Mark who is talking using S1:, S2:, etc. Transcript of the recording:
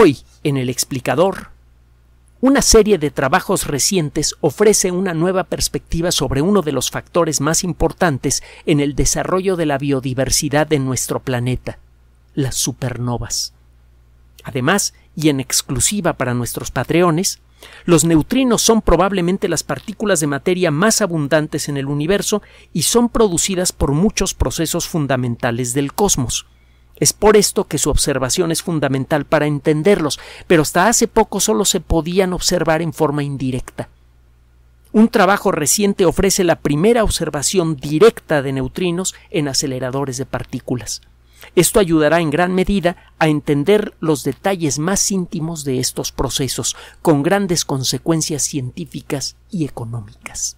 S1: Hoy, en el explicador, una serie de trabajos recientes ofrece una nueva perspectiva sobre uno de los factores más importantes en el desarrollo de la biodiversidad de nuestro planeta, las supernovas. Además, y en exclusiva para nuestros patreones, los neutrinos son probablemente las partículas de materia más abundantes en el universo y son producidas por muchos procesos fundamentales del cosmos. Es por esto que su observación es fundamental para entenderlos, pero hasta hace poco solo se podían observar en forma indirecta. Un trabajo reciente ofrece la primera observación directa de neutrinos en aceleradores de partículas. Esto ayudará en gran medida a entender los detalles más íntimos de estos procesos, con grandes consecuencias científicas y económicas.